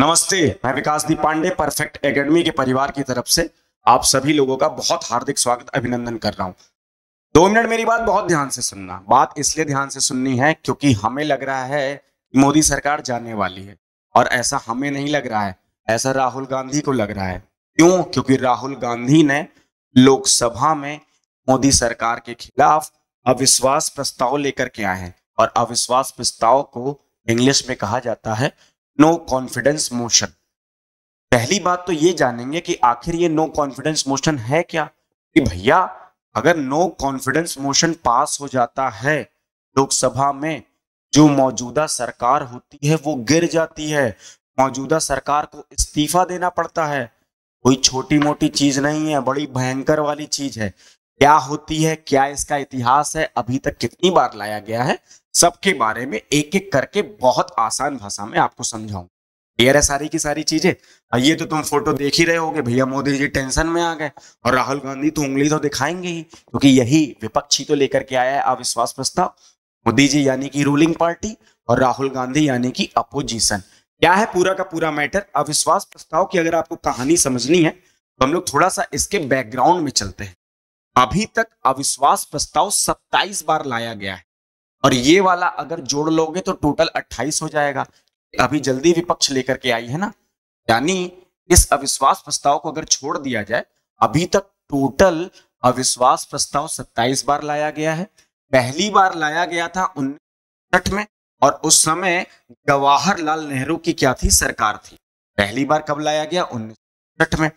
नमस्ते मैं Vikas Deep Pandey perfect academy के परिवार की तरफ से आप सभी लोगों का बहुत हार्दिक स्वागत अभिनंदन कर रहा हूं दो मिनट मेरी बात बहुत ध्यान से सुनना बात इसलिए ध्यान से सुननी है क्योंकि हमें लग रहा है कि मोदी सरकार जाने वाली है और ऐसा हमें नहीं लग रहा है ऐसा राहुल गांधी को लग रहा है क्यों क्योंकि राहुल गांधी ने लोकसभा में मोदी सरकार के खिलाफ अविश्वास प्रस्ताव लेकर के आए हैं और अविश्वास प्रस्ताव को इंग्लिश में कहा जाता है नो कॉन्फिडेंस मोशन पहली बात तो ये जानेंगे कि आखिर ये नो कॉन्फिडेंस मोशन है क्या कि भैया अगर नो कॉन्फिडेंस मोशन पास हो जाता है लोकसभा में जो मौजूदा सरकार होती है वो गिर जाती है मौजूदा सरकार को इस्तीफा देना पड़ता है कोई छोटी मोटी चीज नहीं है बड़ी भयंकर वाली चीज है क्या होती है क्या इसका इतिहास है अभी तक कितनी बार लाया गया है सबके बारे में एक एक करके बहुत आसान भाषा में आपको समझाऊंगा क्लियर है सारी की सारी चीजें हाँ, ये तो तुम फोटो देख ही रहे होगे भैया मोदी जी टेंशन में आ गए और राहुल गांधी तो उंगली तो दिखाएंगे ही क्योंकि तो यही विपक्षी तो लेकर के आया है अविश्वास प्रस्ताव मोदी जी यानी कि रूलिंग पार्टी और राहुल गांधी यानी कि अपोजिशन क्या है पूरा का पूरा मैटर अविश्वास प्रस्ताव की अगर आपको कहानी समझनी है तो हम लोग थोड़ा सा इसके बैकग्राउंड में चलते हैं अभी तक अविश्वास प्रस्ताव 27 बार लाया गया है और ये वाला अगर जोड़ लोगे तो टोटल 28 हो जाएगा अभी जल्दी विपक्ष लेकर के आई है ना यानी इस अविश्वास प्रस्ताव को अगर छोड़ दिया जाए अभी तक टोटल अविश्वास प्रस्ताव 27 बार लाया गया है पहली बार लाया गया था उन्नीस में और उस समय जवाहरलाल नेहरू की क्या थी सरकार थी पहली बार कब लाया गया उन्नीस में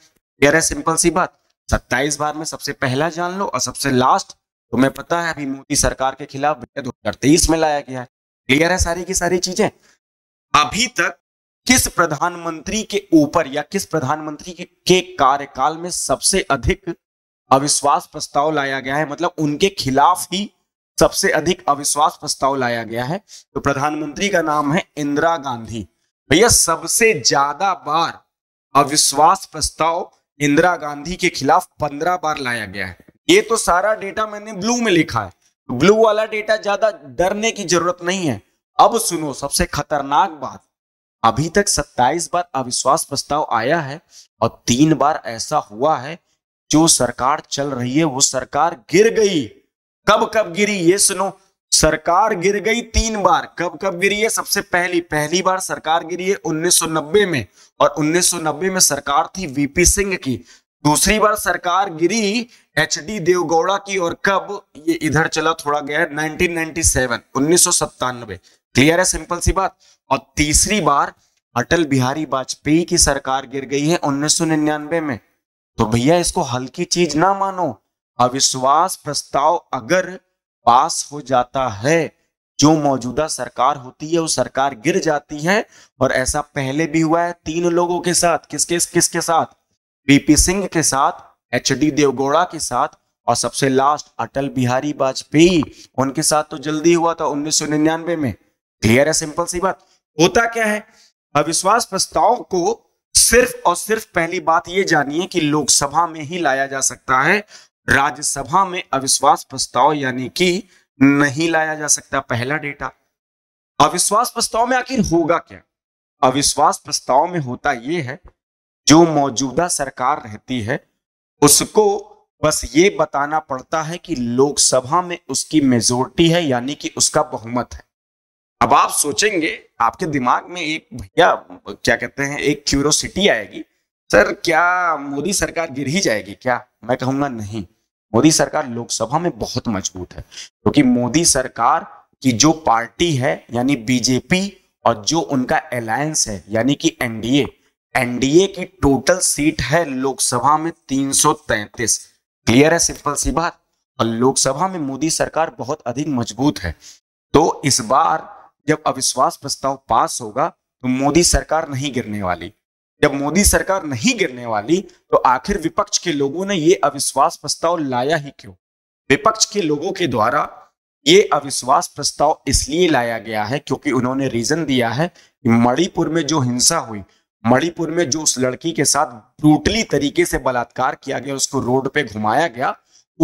सिंपल सी बात सत्ताईस बार में सबसे पहला जान लो और सबसे लास्ट तुम्हें तो पता है अभी मोदी सरकार के खिलाफ दो हजार तेईस में लाया गया है क्लियर है सारी की सारी चीजें अभी तक किस प्रधानमंत्री के ऊपर या किस प्रधानमंत्री के, के कार्यकाल में सबसे अधिक अविश्वास प्रस्ताव लाया गया है मतलब उनके खिलाफ ही सबसे अधिक अविश्वास प्रस्ताव लाया गया है तो प्रधानमंत्री का नाम है इंदिरा गांधी भैया सबसे ज्यादा बार अविश्वास प्रस्ताव इंदिरा गांधी के खिलाफ पंद्रह बार लाया गया है ये तो सारा डेटा मैंने ब्लू में लिखा है ब्लू वाला डेटा ज्यादा डरने की जरूरत नहीं है अब सुनो सबसे खतरनाक बात अभी तक 27 बार अविश्वास प्रस्ताव आया है और तीन बार ऐसा हुआ है जो सरकार चल रही है वो सरकार गिर गई कब कब गिरी ये सुनो सरकार गिर गई तीन बार कब कब गिरी है सबसे पहली पहली बार सरकार गिरी है 1990 में और 1990 में सरकार थी वीपी सिंह की दूसरी बार सरकार गिरी एच डी देवगौड़ा की और कब ये इधर चला थोड़ा गया 1997 1997 क्लियर है सिंपल सी बात और तीसरी बार अटल बिहारी वाजपेयी की सरकार गिर गई है 1999 में तो भैया इसको हल्की चीज ना मानो अविश्वास प्रस्ताव अगर पास हो जाता है जो मौजूदा सरकार होती है वो सरकार गिर जाती है और ऐसा पहले भी हुआ है तीन लोगों के साथ किसके किसके साथ बीपी सिंह के साथ एच डी देवगौड़ा के साथ और सबसे लास्ट अटल बिहारी वाजपेयी उनके साथ तो जल्दी हुआ था उन्नीस में क्लियर है सिंपल सी बात होता क्या है अविश्वास प्रस्ताव को सिर्फ और सिर्फ पहली बात ये जानिए कि लोकसभा में ही लाया जा सकता है राज्यसभा में अविश्वास प्रस्ताव यानी कि नहीं लाया जा सकता पहला डेटा अविश्वास प्रस्ताव में आखिर होगा क्या अविश्वास प्रस्ताव में होता यह है जो मौजूदा सरकार रहती है उसको बस ये बताना पड़ता है कि लोकसभा में उसकी मेजोरिटी है यानी कि उसका बहुमत है अब आप सोचेंगे आपके दिमाग में एक भैया क्या कहते हैं एक क्यूरोसिटी आएगी सर क्या मोदी सरकार गिर ही जाएगी क्या मैं कहूंगा नहीं मोदी सरकार लोकसभा में बहुत मजबूत है क्योंकि तो मोदी सरकार की जो पार्टी है यानी बीजेपी और जो उनका अलायंस है यानी कि एनडीए एनडीए की टोटल सीट है लोकसभा में 333 क्लियर है सिंपल सी बात और लोकसभा में मोदी सरकार बहुत अधिक मजबूत है तो इस बार जब अविश्वास प्रस्ताव पास होगा तो मोदी सरकार नहीं गिरने वाली जब मोदी सरकार नहीं गिरने वाली तो आखिर विपक्ष के लोगों ने यह अविश्वास प्रस्ताव लाया ही क्यों विपक्ष के लोगों के द्वारा ये अविश्वास प्रस्ताव इसलिए लाया गया है क्योंकि उन्होंने रीजन दिया है कि मणिपुर में जो हिंसा हुई मणिपुर में जो उस लड़की के साथ ब्रूटली तरीके से बलात्कार किया गया उसको रोड पे घुमाया गया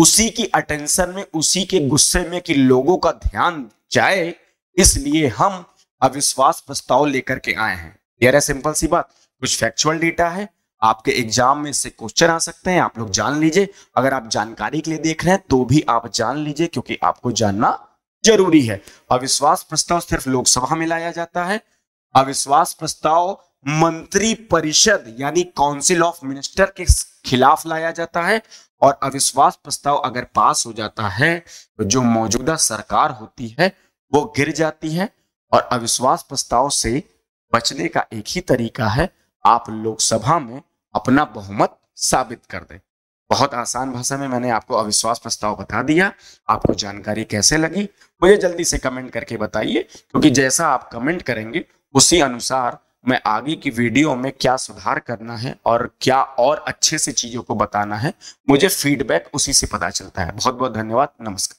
उसी की अटेंशन में उसी के गुस्से में कि लोगों का ध्यान जाए इसलिए हम अविश्वास प्रस्ताव लेकर के आए हैं यार सिंपल सी बात कुछ फैक्चुअल डेटा है आपके एग्जाम में इससे क्वेश्चन आ सकते हैं आप लोग जान लीजिए अगर आप जानकारी के लिए देख रहे हैं तो भी आप जान लीजिए क्योंकि आपको जानना जरूरी है अविश्वास प्रस्ताव सिर्फ लोकसभा में लाया जाता है अविश्वास प्रस्ताव मंत्री परिषद यानी काउंसिल ऑफ मिनिस्टर के खिलाफ लाया जाता है और अविश्वास प्रस्ताव अगर पास हो जाता है तो जो मौजूदा सरकार होती है वो गिर जाती है और अविश्वास प्रस्ताव से बचने का एक ही तरीका है आप लोकसभा में अपना बहुमत साबित कर दें बहुत आसान भाषा में मैंने आपको अविश्वास प्रस्ताव बता दिया आपको जानकारी कैसे लगी मुझे जल्दी से कमेंट करके बताइए क्योंकि जैसा आप कमेंट करेंगे उसी अनुसार मैं आगे की वीडियो में क्या सुधार करना है और क्या और अच्छे से चीजों को बताना है मुझे फीडबैक उसी से पता चलता है बहुत बहुत धन्यवाद नमस्कार